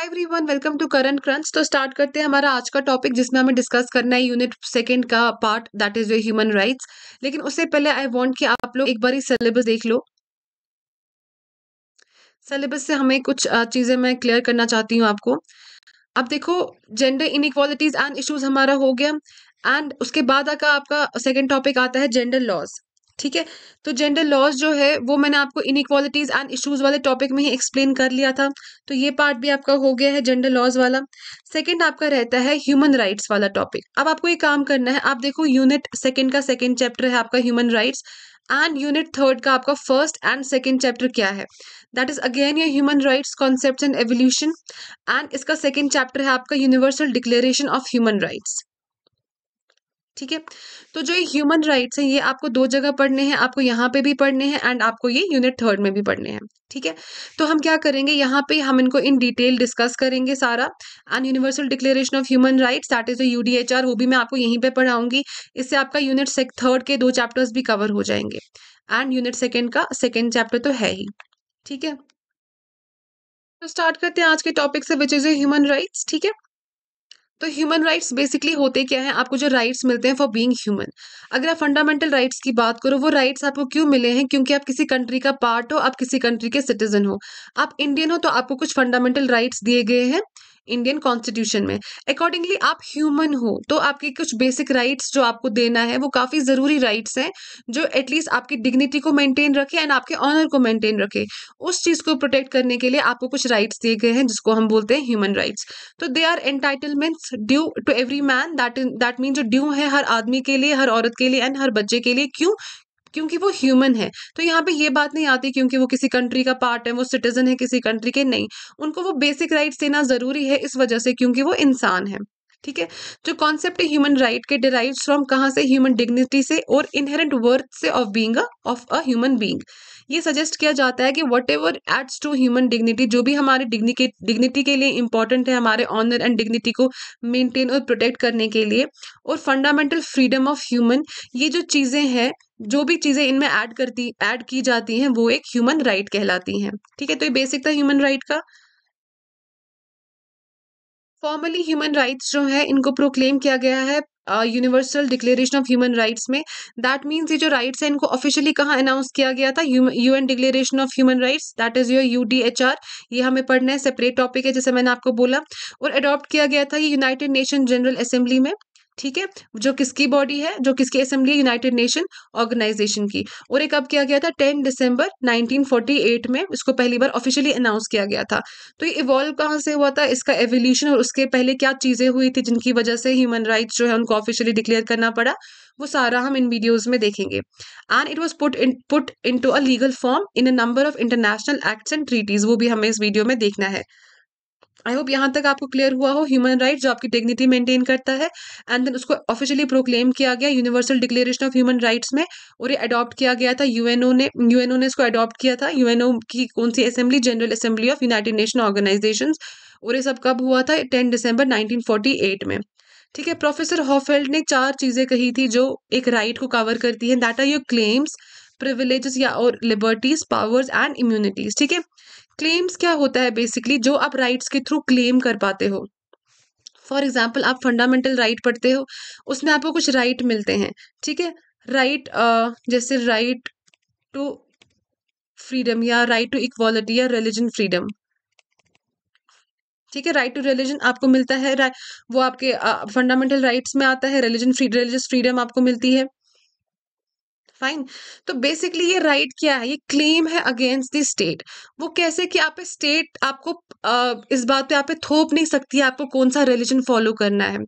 Hi everyone welcome to current crunch तो start करते हैं हमारा आज का टॉपिक जिसमें हमें डिस्कस करना है यूनिट सेकंड का part that is human rights लेकिन उससे पहले आई वांट कि आप लोग एक बार ही सिलेबस देख लो सिलेबस से हमें कुछ चीज़ें मैं क्लियर करना चाहती हूँ आपको अब देखो जेंडर इनक्वालिटीज एंड इशूज हमारा हो गया एंड उसके बाद का आपका सेकेंड टॉपिक आता है जेंडर लॉज ठीक है तो जेंडर लॉज जो है वो मैंने आपको इनक्वालिटीज़ एंड इश्यूज़ वाले टॉपिक में ही एक्सप्लेन कर लिया था तो ये पार्ट भी आपका हो गया है जेंडर लॉज वाला सेकेंड आपका रहता है ह्यूमन राइट्स वाला टॉपिक अब आपको ये काम करना है आप देखो यूनिट सेकेंड का सेकेंड चैप्टर है आपका human rights and unit third का आपका फर्स्ट एंड सेकेंड चैप्टर क्या है दैट इज अगेन ये human rights concept and evolution and इसका सेकेंड चैप्टर है आपका universal declaration of human rights ठीक है तो जो ये ह्यूमन राइट्स हैं ये आपको दो जगह पढ़ने हैं आपको यहाँ पे भी पढ़ने हैं एंड आपको ये यूनिट थर्ड में भी पढ़ने हैं ठीक है तो हम क्या करेंगे यहाँ पे हम इनको इन डिटेल डिस्कस करेंगे सारा and universal declaration of human rights that is U D H R वो भी मैं आपको यहीं पर पढ़ाऊंगी इससे आपका यूनिट सेक थर्ड के दो चैप्टर्स भी कवर हो जाएंगे एंड यूनिट सेकेंड का सेकेंड चैप्टर तो है ही ठीक है तो स्टार्ट करते हैं आज के टॉपिक से which is a human rights ठीक है तो ह्यूमन राइट्स बेसिकली होते क्या हैं आपको जो राइट्स मिलते हैं फॉर बीइंग ह्यूमन अगर आप फंडामेंटल राइट्स की बात करो वो राइट्स आपको क्यों मिले हैं क्योंकि आप किसी कंट्री का पार्ट हो आप किसी कंट्री के सिटीजन हो आप इंडियन हो तो आपको कुछ फंडामेंटल राइट्स दिए गए हैं इंडियन कॉन्स्टिट्यूशन में अकॉर्डिंगली आप ह्यूमन हो तो आपकी कुछ बेसिक राइट्स जो आपको देना है वो काफ़ी ज़रूरी राइट्स हैं जो एटलीस्ट आपकी डिग्निटी को मेंटेन रखे एंड आपके ऑनर को मेंटेन रखे उस चीज़ को प्रोटेक्ट करने के लिए आपको कुछ राइट्स दिए गए हैं जिसको हम बोलते हैं ह्यूमन राइट्स तो they are entitlements due to every man that that mean जो ड्यू है हर आदमी के लिए हर औरत के लिए एंड हर बच्चे के लिए क्यों क्योंकि वो ह्यूमन है तो यहाँ पे ये बात नहीं आती क्योंकि वो किसी कंट्री का पार्ट है वो सिटीजन है किसी कंट्री के नहीं उनको वो बेसिक राइट्स देना ज़रूरी है इस वजह से क्योंकि वो इंसान है ठीक है जो कॉन्सेप्ट है ह्यूमन राइट के डिराइव फ्रॉम कहाँ से ह्यूमन डिग्निटी से और इनहेरेंट वर्थ से of being of a human being ये सजेस्ट किया जाता है कि whatever adds to human dignity जो भी हमारे डिग्निटी के लिए इंपॉर्टेंट है हमारे ऑनर एंड डिग्निटी को मेनटेन और प्रोटेक्ट करने के लिए और फंडामेंटल फ्रीडम ऑफ ह्यूमन ये जो चीज़ें हैं जो भी चीज़ें इनमें ऐड करती ऐड की जाती हैं वो एक ह्यूमन राइट right कहलाती हैं ठीक है तो ये बेसिक था ह्यूमन राइट right का फॉर्मली ह्यूमन राइट्स जो है इनको प्रोक्लेम किया गया है universal declaration of human rights में दैट मीन्स ये जो राइट्स हैं इनको ऑफिशियली कहाँ अनाउंस किया गया था U N declaration of human rights that is your U D H R ये हमें पढ़ना है सेपरेट टॉपिक है जैसे मैंने आपको बोला और अडॉप्ट किया गया था ये यूनाइटेड नेशन जनरल असेंबली में ठीक है जो किसकी बॉडी है जो किसकी असेंबली यूनाइटेड नेशन ऑर्गेनाइजेशन की और एक अब किया गया था 10 दिसंबर 1948 में इसको पहली बार ऑफिशियली अनाउंस किया गया था तो ये इवॉल्व कहाँ से हुआ था इसका एवोल्यूशन और उसके पहले क्या चीज़ें हुई थी जिनकी वजह से ह्यूमन राइट्स जो है उनको ऑफिशियली डिक्लेयर करना पड़ा वो सारा हम इन वीडियोज में देखेंगे and it was put in put into a legal form in a number of international acts and treaties वो भी हमें इस वीडियो में देखना है आई होप यहाँ तक आपको क्लियर हुआ हो ह्यूमन राइट जो आपकी डिग्निटी मेंटेन करता है एंड देन उसको ऑफिशियली प्रोक्लेम किया गया universal declaration of human rights में और ये अडॉप्ट किया गया था यूएनओ ने यूएनओ ने इसको अडॉप्ट किया था यूएनओ की कौन सी assembly general assembly of United Nation Organization और ये सब कब हुआ था टेन दिसंबर नाइनटीन में ठीक है प्रोफेसर हॉफेल्ड ने चार चीज़ें कही थी जो एक राइट को कवर करती हैं that are your claims privileges या और लिबर्टीज पावर्स एंड इम्यूनिटीज ठीक है क्लेम्स क्या होता है बेसिकली जो आप राइट्स के थ्रू क्लेम कर पाते हो फॉर एग्जाम्पल आप फंडामेंटल राइट right पढ़ते हो उसमें आपको कुछ राइट right मिलते हैं ठीक है राइट जैसे राइट टू फ्रीडम या राइट टू इक्वालिटी या रिलीजन फ्रीडम ठीक है राइट टू रिलीजन आपको मिलता है वो आपके फंडामेंटल uh, राइट्स में आता है रिलीजन फ्री रिलीजियस फ्रीडम आपको मिलती है फाइन तो बेसिकली ये राइट right क्या है ये क्लेम है अगेंस्ट द स्टेट वो कैसे कि आप स्टेट आपको इस बात पे आप थोप नहीं सकती है आपको कौन सा रिलीजन फॉलो करना है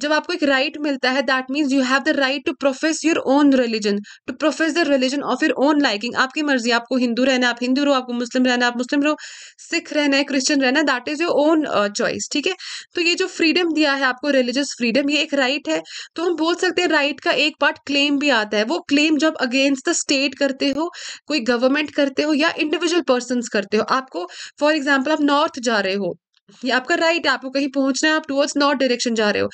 जब आपको एक राइट right मिलता है that means you have the right to profess your own religion to profess the religion of your own liking आपकी मर्जी आपको हिंदू रहना आप हिंदू रहो आपको मुस्लिम रहना आप मुस्लिम रहो सिख रहना है क्रिश्चियन रहना that is your own choice ठीक है तो ये जो फ्रीडम दिया है आपको रिलीजियस फ्रीडम ये एक राइट right है तो हम बोल सकते हैं राइट right का एक पार्ट क्लेम भी आता है वो क्लेम जब अगेंस्ट द स्टेट करते हो कोई गवर्नमेंट करते हो या इंडिविजुअल पर्सन करते हो आपको फॉर एग्जाम्पल आप नॉर्थ जा रहे हो ये आपका राइट है आपको कहीं पहुंचना है आप टुवर्ड्स नॉर्थ डायरेक्शन जा रहे हो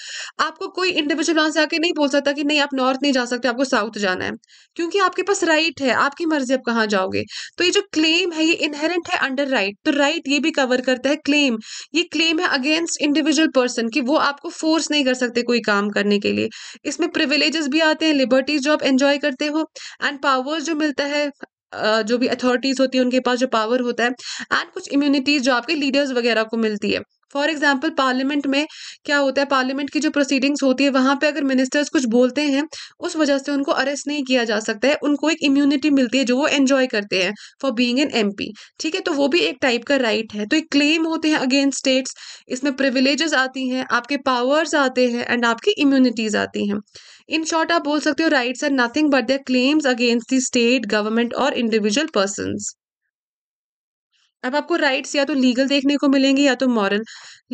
आपको कोई इंडिविजुअल वहां से आके नहीं बोल सकता कि नहीं आप नॉर्थ नहीं जा सकते आपको साउथ जाना है क्योंकि आपके पास राइट है आपकी मर्जी आप कहाँ जाओगे तो ये जो क्लेम है ये इनहेरेंट है अंडर राइट तो राइट ये भी कवर करता है क्लेम ये क्लेम है अगेंस्ट इंडिविजुअल पर्सन की वो आपको फोर्स नहीं कर सकते कोई काम करने के लिए इसमें प्रिविलेजेस भी आते हैं लिबर्टीज जो आप एंजॉय करते हो एंड पावर्स जो मिलता है जो भी अथॉरिटीज़ होती है उनके पास जो पावर होता है एंड कुछ इम्यूनिटीज़ जो आपके लीडर्स वगैरह को मिलती है फॉर एग्जाम्पल पार्लियामेंट में क्या होता है पार्लियामेंट की जो प्रोसीडिंग्स होती है वहाँ पे अगर मिनिस्टर्स कुछ बोलते हैं उस वजह से उनको अरेस्ट नहीं किया जा सकता है उनको एक इम्यूनिटी मिलती है जो वो एन्जॉय करते हैं फॉर बींग एन एम ठीक है तो वो भी एक टाइप का राइट right है तो एक क्लेम होते हैं अगेंस्ट स्टेट्स इसमें प्रिविलेजेस आती हैं आपके पावर्स आते हैं एंड आपकी इम्यूनिटीज़ आती हैं इन शॉर्ट आप बोल सकते हो rights are nothing but their claims against the state government और इंडिविजुअल पर्सनस अब आपको राइट्स या तो लीगल देखने को मिलेंगे या तो मॉरल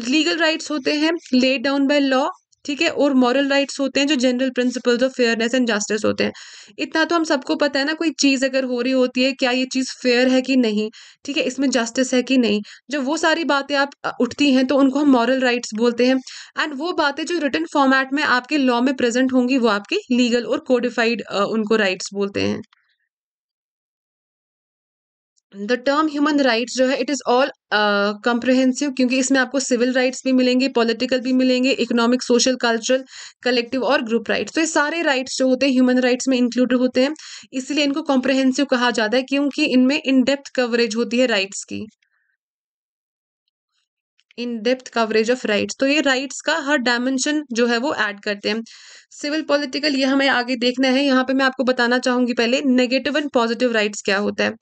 लीगल राइट्स होते हैं लेड डाउन बाय लॉ ठीक है और मॉरल राइट्स होते हैं जो general principles of fairness and justice होते हैं इतना तो हम सबको पता है ना कोई चीज़ अगर हो रही होती है क्या ये चीज़ फेयर है कि नहीं ठीक है इसमें जस्टिस है कि नहीं जब वो सारी बातें आप उठती हैं तो उनको हम मॉरल राइट्स बोलते हैं एंड वो बातें जो रिटर्न फॉर्मेट में आपके लॉ में प्रेजेंट होंगी वो आपकी लीगल और कोडिफाइड उनको राइट्स बोलते हैं द टर्म ह्यूमन राइट्स जो है इट इज़ ऑल कम्प्रहेंसिव क्योंकि इसमें आपको सिविल राइट्स भी मिलेंगे पॉलिटिकल भी मिलेंगे इकोनॉमिक सोशल कल्चरल कलेक्टिव और ग्रुप राइट्स तो ये सारे राइट्स जो होते हैं ह्यूमन राइट्स में इंक्लूड होते हैं इसीलिए इनको कॉम्प्रहेंसिव कहा जाता है क्योंकि इनमें इन डेप्थ कवरेज होती है राइट्स की in depth coverage of rights तो ये राइट्स का हर डायमेंशन जो है वो ऐड करते हैं सिविल पॉलिटिकल ये हमें आगे देखना है यहाँ पे मैं आपको बताना चाहूंगी पहले नेगेटिव एंड पॉजिटिव राइट्स क्या होता है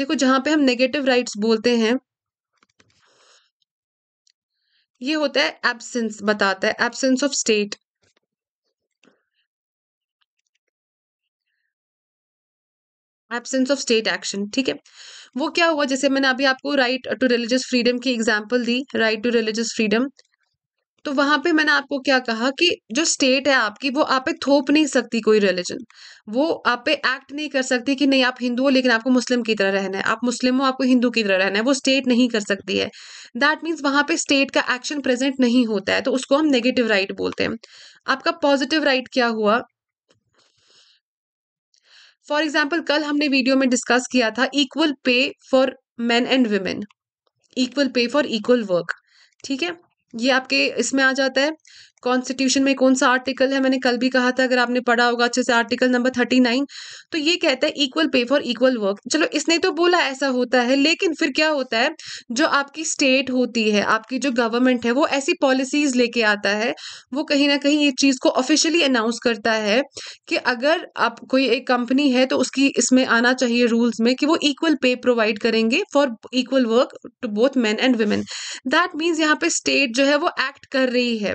देखो जहां पे हम नेगेटिव राइट्स बोलते हैं ये होता है एबसेंस बताता है absence of state absence of state action ठीक है वो क्या हुआ जैसे मैंने अभी आपको राइट टू रिलीजियस फ्रीडम की एग्जाम्पल दी राइट टू रिलीजियस फ्रीडम तो वहां पे मैंने आपको क्या कहा कि जो स्टेट है आपकी वो आप पे थोप नहीं सकती कोई रिलीजन वो आप पे एक्ट नहीं कर सकती कि नहीं आप हिंदू हो लेकिन आपको मुस्लिम की तरह रहना है आप मुस्लिम हो आपको हिंदू की तरह रहना है वो स्टेट नहीं कर सकती है दैट मीन्स वहां पे स्टेट का एक्शन प्रेजेंट नहीं होता है तो उसको हम नेगेटिव राइट बोलते हैं आपका पॉजिटिव राइट क्या हुआ फॉर एग्जाम्पल कल हमने वीडियो में डिस्कस किया था equal pay for man and women equal pay for equal work ठीक है ये आपके इसमें आ जाता है कॉन्स्टिट्यूशन में कौन सा आर्टिकल है मैंने कल भी कहा था अगर आपने पढ़ा होगा अच्छे से आर्टिकल नंबर थर्टी नाइन तो ये कहता है equal pay for equal work चलो इसने तो बोला ऐसा होता है लेकिन फिर क्या होता है जो आपकी स्टेट होती है आपकी जो गवर्नमेंट है वो ऐसी पॉलिसीज लेके आता है वो कहीं ना कहीं ये चीज़ को ऑफिशियली अनाउंस करता है कि अगर आप कोई एक कंपनी है तो उसकी इसमें आना चाहिए रूल्स में कि वो इक्वल पे प्रोवाइड करेंगे for equal work to both man and women that means यहाँ पे स्टेट जो है वो एक्ट कर रही है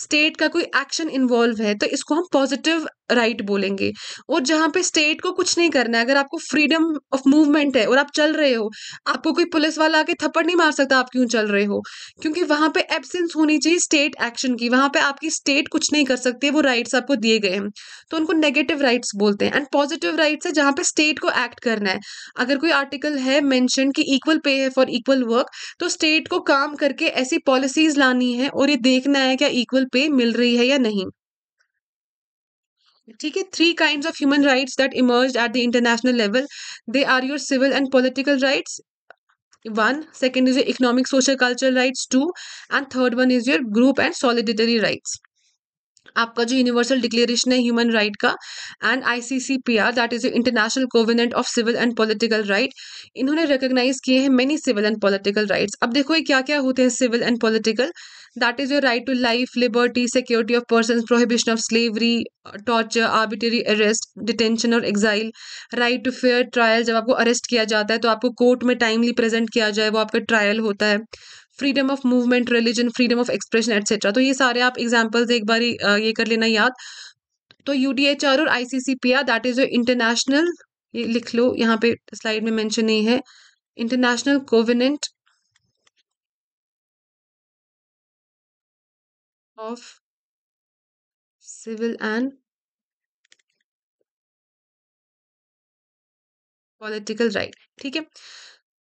स्टेट का कोई एक्शन इन्वॉल्व है तो इसको हम पॉजिटिव राइट right बोलेंगे और जहां पे स्टेट को कुछ नहीं करना है अगर आपको फ्रीडम ऑफ मूवमेंट है और आप चल रहे हो आपको कोई पुलिस वाला आके थप्पड़ नहीं मार सकता आप क्यों चल रहे हो क्योंकि वहां पे एबसेंस होनी चाहिए स्टेट एक्शन की वहां पे आपकी स्टेट कुछ नहीं कर सकती है वो राइट्स आपको दिए गए हैं तो उनको नेगेटिव राइट्स बोलते हैं एंड पॉजिटिव राइट्स है जहाँ पे स्टेट को एक्ट करना है अगर कोई आर्टिकल है मैंशन की इक्वल पे है फॉर इक्वल वर्क तो स्टेट को काम करके ऐसी पॉलिसीज लानी है और ये देखना है क्या इक्वल गूगल पे मिल रही है या नहीं ठीक है three kind of human right that emerge at the international level they are your civil and political right one second is your economic social culture right two and third one is your group and solidarity rights आपका जो universal declaration है human right का and C P R that is international covenant of civil and political right इन्होंने recognize किए हैं many civil and political rights अब देखो ये क्या क्या होते हैं civil and political that is your right to life liberty security of person prohibition of slavery torture arbitrary arrest detention और exile right to fair trial जब आपको अरेस्ट किया जाता है तो आपको कोर्ट में टाइमली प्रेजेंट किया जाए वो आपका ट्रायल होता है freedom of movement religion freedom of expression etcetera तो ये सारे आप एग्जाम्पल्स एक बार ये कर लेना याद तो यू डी एच आर और I C C P R that is a international ये लिख लो यहाँ पे स्लाइड में मैंशन नहीं है international covenant of civil and political right ठीक है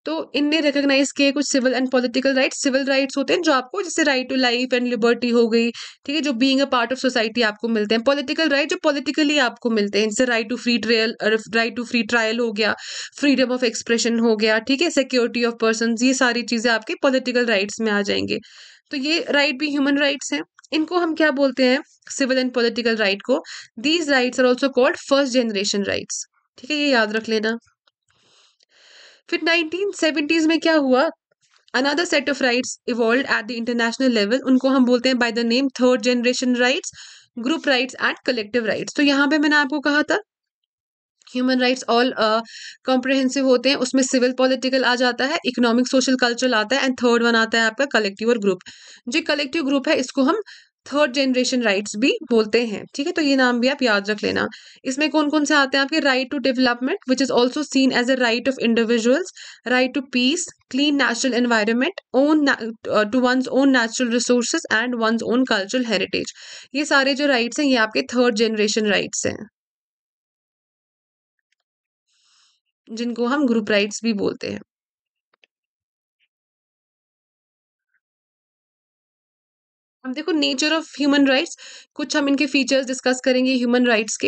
तो इनने रिकग्नाइज किए कुछ civil and political rights civil rights होते हैं जो आपको जैसे right to life and liberty हो गई ठीक है जो being a part of society आपको मिलते हैं पॉलिटिकल राइट right, जो पॉलिटिकली आपको मिलते हैं जैसे right to free trial right to free trial हो गया फ्रीडम ऑफ एक्सप्रेशन हो गया ठीक है सिक्योरिटी ऑफ पर्सन ये सारी चीज़ें आपके पॉलिटिकल राइट्स में आ जाएंगे तो ये राइट भी ह्यूमन राइट्स हैं इनको हम क्या बोलते हैं सिविल एंड पॉलिटिकल राइट को these rights are also called first generation rights ठीक है ये याद रख लेना फिर 1970s में क्या हुआ another set of rights evolve at the international level उनको हम बोलते हैं by the name third generation rights group rights and collective rights तो यहाँ पे मैंने आपको कहा था ह्यूमन राइट्स ऑल कॉम्प्रहेंसिव होते हैं उसमें सिविल पॉलिटिकल आ जाता है इकोनॉमिक सोशल कल्चरल आता है एंड थर्ड वन आता है आपका कलेक्टिव और ग्रुप जो कलेक्टिव ग्रुप है इसको हम थर्ड जनरेशन राइट्स भी बोलते हैं ठीक है तो ये नाम भी आप याद रख लेना इसमें कौन कौन से आते हैं आपके right to development which is also seen as a right of individuals right to peace clean natural environment own to one's own natural resources and one's own cultural heritage ये सारे जो राइट्स हैं ये आपके थर्ड जनरेशन राइट्स हैं जिनको हम group rights भी बोलते हैं हम देखो नेचर ऑफ ह्यूमन राइट्स कुछ हम इनके फीचर्स डिस्कस करेंगे ह्यूमन राइट्स के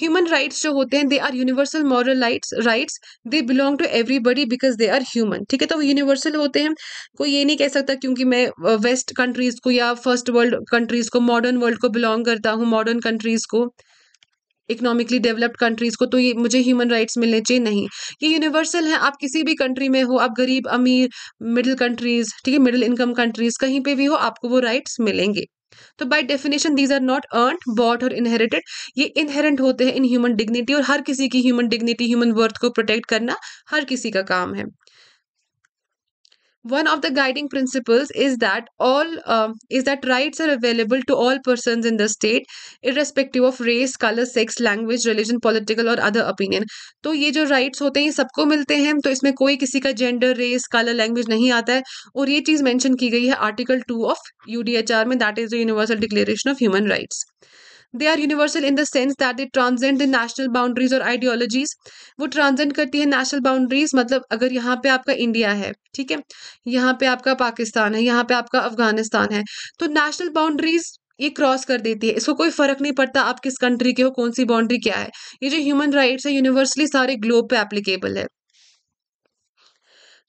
ह्यूमन राइट्स जो होते हैं they are universal moral rights rights they belong to everybody because they are human ठीक है तो वो यूनिवर्सल होते हैं कोई ये नहीं कह सकता क्योंकि मैं वेस्ट कंट्रीज़ को या फर्स्ट वर्ल्ड कंट्रीज़ को मॉडर्न वर्ल्ड को बिलोंग करता हूँ मॉडर्न कंट्रीज़ को इकोनॉमिकली डेवलप्ड कंट्रीज़ को तो ये मुझे ह्यूमन राइट्स मिलने चाहिए नहीं ये यूनिवर्सल है आप किसी भी कंट्री में हो आप गरीब अमीर मिडिल कंट्रीज़ ठीक है मिडिल इनकम कंट्रीज़ कहीं पे भी हो आपको वो राइट्स मिलेंगे तो by definition these are not earn bought और इनहेरिटेड ये इनहेरेंट होते हैं इन ह्यूमन डिग्निटी और हर किसी की ह्यूमन डिग्निटी ह्यूमन वर्थ को प्रोटेक्ट करना हर किसी का काम है one of the guiding principles is that all uh, is that rights are available to all persons in the state irrespective of race color sex language religion political or other opinion to ye jo rights hote hain sabko milte hain to isme koi kisi ka gender race color language nahi aata hai aur ye cheez mention ki gayi hai article 2 of UDHR mein that is the universal declaration of human rights they are universal in the sense that they transcend the national boundaries और ideologies वो transcend करती है national boundaries मतलब अगर यहाँ पे आपका India है ठीक है यहाँ पे आपका पाकिस्तान है यहाँ पे आपका अफगानिस्तान है तो नेशनल बाउंड्रीज ये क्रॉस कर देती है इसको कोई फर्क नहीं पड़ता आप किस कंट्री के हो कौन सी बाउंड्री क्या है ये जो ह्यूमन राइट्स है यूनिवर्सली सारे ग्लोब पे एप्लीकेबल है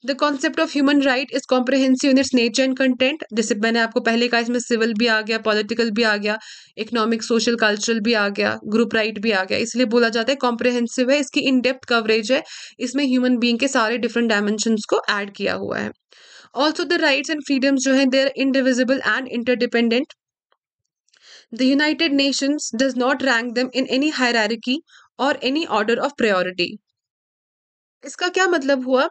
the concept of human right is comprehensive in its nature and content जैसे मैंने आपको पहले कहा इसमें सिविल भी आ गया पॉलिटिकल भी आ गया इकोनॉमिक सोशल कल्चरल भी आ गया ग्रुप राइट right भी आ गया इसलिए बोला जाता है कॉम्प्रहेंसिव है इसकी इन डेप्थ कवरेज है इसमें ह्यूमन बींग के सारे डिफरेंट डायमेंशन को एड किया हुआ है also the rights and freedoms जो है they are indivisible and interdependent the United Nations does not rank them in any हायरिकी और एनी ऑर्डर ऑफ प्रायोरिटी इसका क्या मतलब हुआ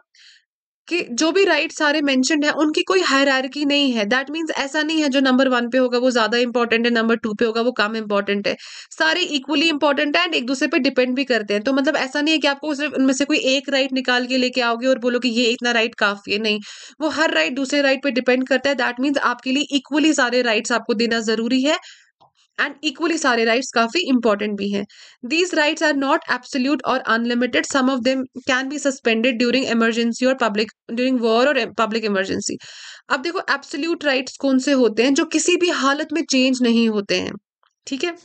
कि जो भी राइट सारे मैंशनड है उनकी कोई हायरकी नहीं है दैट मीन्स ऐसा नहीं है जो नंबर वन पे होगा वो ज़्यादा इंपॉर्टेंट है नंबर टू पे होगा वो कम इंपॉर्टेंट है सारे इक्वली इंपॉर्टेंट है एंड एक दूसरे पर डिपेंड भी करते हैं तो मतलब ऐसा नहीं है कि आपको सिर्फ उनमें से कोई एक राइट निकाल के लेके आओगे और बोलो कि ये इतना राइट काफ़ी है नहीं वो हर राइट दूसरे राइट पर डिपेंड करता है दैट मीन्स आपके लिए इक्वली सारे राइट्स आपको देना ज़रूरी है एंड इक्वली सारे राइट्स काफ़ी इंपॉर्टेंट भी हैं these rights are not absolute और unlimited some of them can be suspended during emergency और पब्लिक ड्यूरिंग वॉर और पब्लिक इमरजेंसी अब देखो एब्सोल्यूट राइट्स कौन से होते हैं जो किसी भी हालत में चेंज नहीं होते हैं ठीक है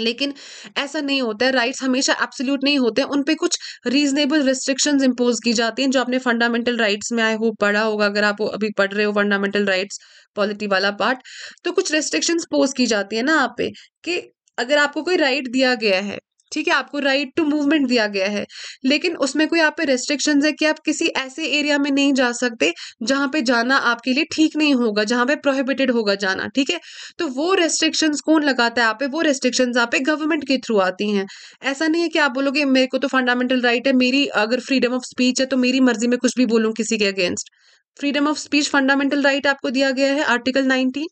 लेकिन ऐसा नहीं होता है राइट्स हमेशा एब्सोल्यूट नहीं होते हैं उन पे कुछ रीजनेबल रिस्ट्रिक्शंस इम्पोज की जाती हैं जो आपने फंडामेंटल राइट्स में आई होप पढ़ा होगा अगर आप अभी पढ़ रहे हो फंडामेंटल राइट्स पॉलिटी वाला पार्ट तो कुछ रिस्ट्रिक्शंस पोज की जाती है ना आप पे कि अगर आपको कोई राइट दिया गया है ठीक है आपको राइट टू मूवमेंट दिया गया है लेकिन उसमें कोई आप पे रेस्ट्रिक्शन है कि आप किसी ऐसे एरिया में नहीं जा सकते जहां पे जाना आपके लिए ठीक नहीं होगा जहां पे प्रोहिबिटेड होगा जाना ठीक है तो वो रेस्ट्रिक्शन कौन लगाता है आप पे वो रेस्ट्रिक्शन आप पे गवर्नमेंट के थ्रू आती हैं ऐसा नहीं है कि आप बोलोगे मेरे को तो फंडामेंटल राइट है मेरी अगर फ्रीडम ऑफ स्पीच है तो मेरी मर्जी में कुछ भी बोलूँ किसी के against freedom of speech fundamental right आपको दिया गया है आर्टिकल नाइनटीन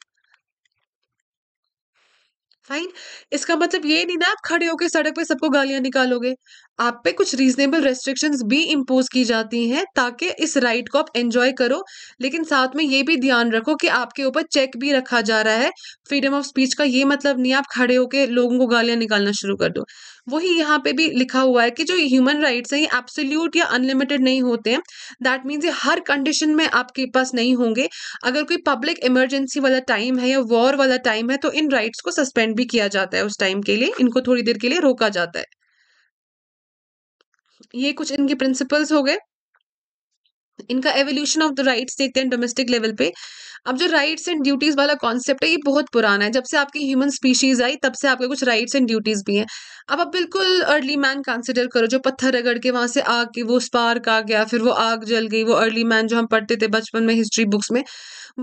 फाइन इसका मतलब ये नहीं ना आप खड़े होकर सड़क पे सबको गालियां निकालोगे आप पे कुछ रीजनेबल रेस्ट्रिक्शंस भी इम्पोज की जाती हैं ताकि इस राइट को आप एंजॉय करो लेकिन साथ में ये भी ध्यान रखो कि आपके ऊपर चेक भी रखा जा रहा है फ्रीडम ऑफ स्पीच का ये मतलब नहीं आप खड़े होकर लोगों को गालियां निकालना शुरू कर दो वही यहाँ पे भी लिखा हुआ है कि जो ह्यूमन राइट्स हैं ये एब्सोल्यूट या अनलिमिटेड नहीं होते हैं दैट मीन्स ये हर कंडीशन में आपके पास नहीं होंगे अगर कोई पब्लिक इमरजेंसी वाला टाइम है या वॉर वाला टाइम है तो इन राइट्स को सस्पेंड भी किया जाता है उस टाइम के लिए इनको थोड़ी देर के लिए रोका जाता है ये कुछ इनके प्रिंसिपल्स हो गए इनका एवोल्यूशन ऑफ द राइट्स देखते हैं डोमेस्टिक लेवल पे अब जो राइट्स एंड ड्यूटीज वाला कॉन्सेप्ट है ये बहुत पुराना है जब से आपकी ह्यूमन स्पीशीज आई तब से आपके कुछ राइट्स एंड ड्यूटीज भी हैं अब आप बिल्कुल अर्ली मैन कंसिडर करो जो पत्थर रगड़ के वहां से आग के वो स्पार्क आ गया फिर वो आग जल गई वो अर्ली मैन जो हम पढ़ते थे बचपन में हिस्ट्री बुक्स में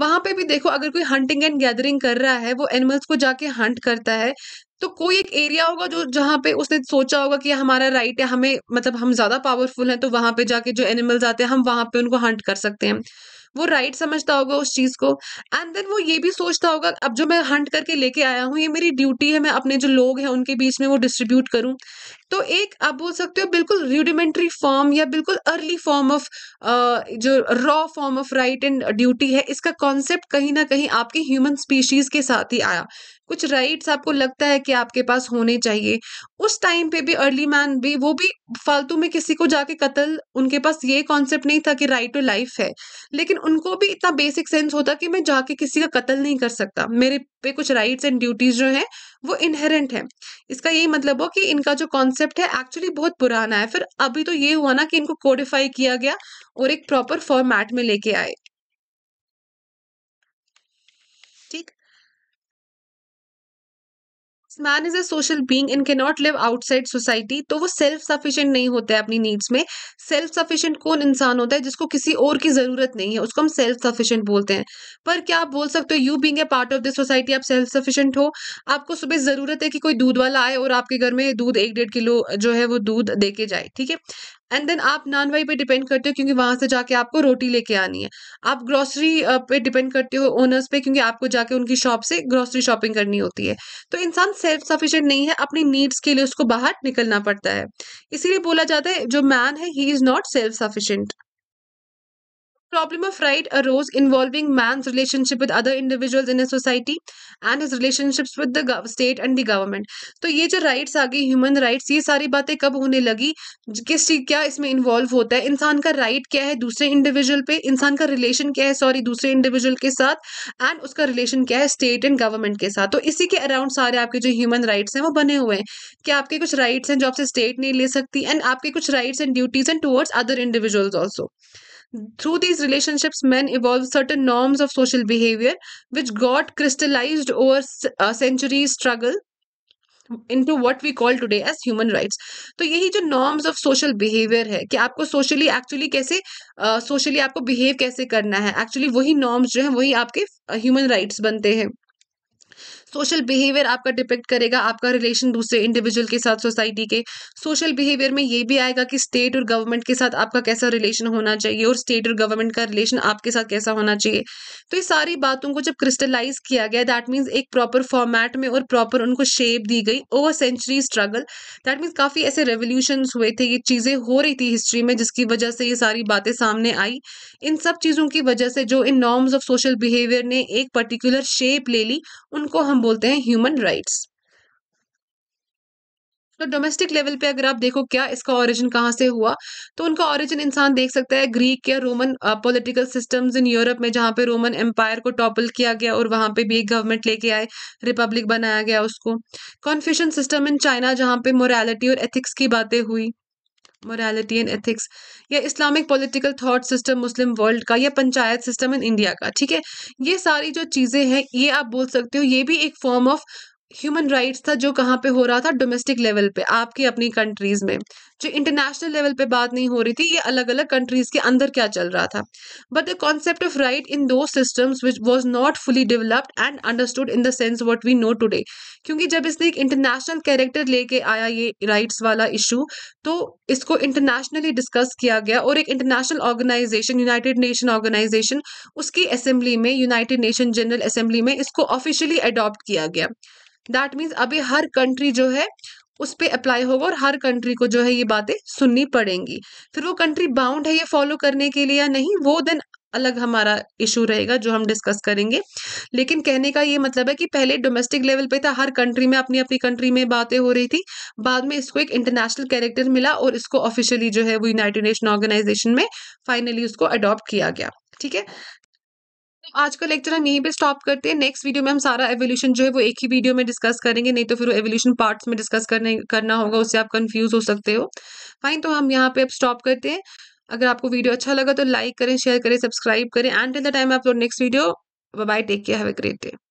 वहां पे भी देखो अगर कोई हंटिंग एंड गैदरिंग कर रहा है वो एनिमल्स को जाके हंट करता है तो कोई एक एरिया होगा जो जहाँ पे उसने सोचा होगा कि हमारा राइट है हमें मतलब हम ज्यादा पावरफुल हैं तो वहां पे जाके जो एनिमल्स आते हैं हम वहां पे उनको हंट कर सकते हैं वो राइट समझता होगा उस चीज को एंड देन वो ये भी सोचता होगा अब जो मैं हंट करके लेके आया हूँ ये मेरी ड्यूटी है मैं अपने जो लोग हैं उनके बीच में वो डिस्ट्रीब्यूट करूँ तो एक आप बोल सकते हो बिल्कुल रूडिमेंट्री फॉर्म या बिल्कुल अर्ली फॉर्म ऑफ जो raw form of right and duty है इसका कॉन्सेप्ट कहीं ना कहीं आपके ह्यूमन स्पीशीज के साथ ही आया कुछ राइट्स आपको लगता है कि आपके पास होने चाहिए उस टाइम पे भी अर्ली मैन भी वो भी फालतू में किसी को जाके कत्ल उनके पास ये कॉन्सेप्ट नहीं था कि राइट टू लाइफ है लेकिन उनको भी इतना बेसिक सेंस होता कि मैं जाके किसी का कत्ल नहीं कर सकता मेरे पे कुछ राइट्स एंड ड्यूटीज जो हैं वो इनहेरेंट है इसका यही मतलब हो कि इनका जो कॉन्सेप्ट है एक्चुअली बहुत पुराना है फिर अभी तो ये हुआ ना कि इनको कोडिफाई किया गया और एक प्रॉपर फॉर्मेट में लेके आए man is a social being and not live outside society तो वो सेल्फ सफिशियंट नहीं होते हैं अपनी नीड्स में सेल्फ सफिशियंट कौन इंसान होता है जिसको किसी और की जरूरत नहीं है उसको हम सेल्फ सफिशियंट बोलते हैं पर क्या आप बोल सकते हो you being a part of this society आप सेल्फ सफिशियंट हो आपको सुबह ज़रूरत है कि कोई दूध वाला आए और आपके घर में दूध एक डेढ़ किलो जो है वो दूध दे के जाए ठीक है एंड देन आप नानवाई पे डिपेंड करते हो क्योंकि वहां से जाके आपको रोटी लेके आनी है आप ग्रोसरी पे डिपेंड करते हो ओनर्स पे क्योंकि आपको जाके उनकी शॉप से ग्रोसरी शॉपिंग करनी होती है तो इंसान सेल्फ सफिशियंट नहीं है अपनी नीड्स के लिए उसको बाहर निकलना पड़ता है इसीलिए बोला जाता है जो मैन है he is not self sufficient Problem of right arose involving man's relationship with other individuals in a society and his relationships with the state and the government. तो ये जो rights आ गई human rights ये सारी बातें कब होने लगी किस चीज क्या इसमें involve होता है इंसान का right क्या है दूसरे individual पे इंसान का relation क्या है sorry दूसरे individual के साथ and उसका relation क्या है state and government के साथ तो इसी के around सारे आपके जो human rights हैं वो बने हुए हैं कि आपके कुछ rights हैं जो आपसे state नहीं ले सकती and आपके कुछ rights and duties and towards other individuals also. Through these relationship man evolve certain norms of social behaviour which got crystallise over century struggle into what we call today as human rights तो यही जो norms of social behaviour है कि आपको socially actually कैसे socially uh, आपको behave कैसे करना है एक्चुअली वही नॉर्म्स जो है वही आपके ह्यूमन uh, राइट्स बनते हैं सोशल बिहेवियर आपका डिपेक्ट करेगा आपका रिलेशन दूसरे इंडिविजुअल के साथ सोसाइटी के सोशल बिहेवियर में ये भी आएगा कि स्टेट और गवर्नमेंट के साथ आपका कैसा रिलेशन होना चाहिए और स्टेट और गवर्नमेंट का रिलेशन आपके साथ कैसा होना चाहिए तो ये सारी बातों को जब क्रिस्टलाइज किया गया दैट मीन्स एक प्रॉपर फॉर्मेट में और प्रॉपर उनको शेप दी गई over century struggle that means काफ़ी ऐसे रेवोल्यूशन हुए थे ये चीज़ें हो रही थी हिस्ट्री में जिसकी वजह से ये सारी बातें सामने आई इन सब चीज़ों की वजह से जो इन नॉर्म्स ऑफ सोशल बिहेवियर ने एक पर्टिकुलर शेप ले ली उनको हम बोलते हैं ह्यूमन राइट्स तो डोमेस्टिक लेवल पे अगर आप देखो क्या इसका ओरिजिन कहाँ से हुआ तो उनका ओरिजिन इंसान देख सकता है ग्रीक या Roman political systems in Europe में जहाँ पे रोमन एम्पायर को टॉपल किया गया और वहाँ पे भी एक गवर्नमेंट लेके आए रिपब्लिक बनाया गया उसको कॉन्फ्यूशन सिस्टम इन चाइना जहाँ पे मोरालिटी और एथिक्स की बातें हुई मोरालिटी एंड एथिक्स या Islamic political thought system Muslim world का या पंचायत सिस्टम इन इंडिया का ठीक है ये सारी जो चीज़ें हैं ये आप बोल सकते हो ये भी एक फॉर्म ऑफ ह्यूमन राइट्स था जो कहाँ पे हो रहा था डोमेस्टिक लेवल पे आपकी अपनी कंट्रीज में जो इंटरनेशनल लेवल पे बात नहीं हो रही थी ये अलग अलग कंट्रीज के अंदर क्या चल रहा था but the concept of right in दो systems which was not fully developed and understood in the sense what we know today क्योंकि जब इसने एक इंटरनेशनल कैरेक्टर लेके आया ये राइट्स वाला इशू तो इसको इंटरनेशनली डिस्कस किया गया और एक international organisation United Nation organisation उसकी असेंबली में यूनाइटेड नेशन जनरल असेंबली में इसको ऑफिशियली अडॉप्ट किया गया दैट मीन्स अभी हर कंट्री जो है उस पर अप्लाई होगा और हर कंट्री को जो है ये बातें सुननी पड़ेंगी फिर वो कंट्री बाउंड है ये फॉलो करने के लिए या नहीं वो देन अलग हमारा इशू रहेगा जो हम डिस्कस करेंगे लेकिन कहने का ये मतलब है कि पहले डोमेस्टिक लेवल पे था हर कंट्री में अपनी अपनी कंट्री में बातें हो रही थी बाद में इसको एक इंटरनेशनल कैरेक्टर मिला और इसको ऑफिशियली जो है वो यूनाइटेड नेशन ऑर्गेनाइजेशन में फाइनली उसको अडॉप्ट किया गया ठीक है आज का लेक्चर हम यहीं पे स्टॉप करते हैं नेक्स्ट वीडियो में हम सारा एवोल्यूशन जो है वो एक ही वीडियो में डिस्कस करेंगे नहीं तो फिर वो एवोल्यूशन पार्ट्स में डिस्कस करने करना होगा उससे आप कंफ्यूज हो सकते हो फाइन तो हम यहाँ पे अब स्टॉप करते हैं अगर आपको वीडियो अच्छा लगा तो लाइक करें शेयर करें सब्सक्राइब करें एंड टिल द टाइम आप next video bye take care have a great day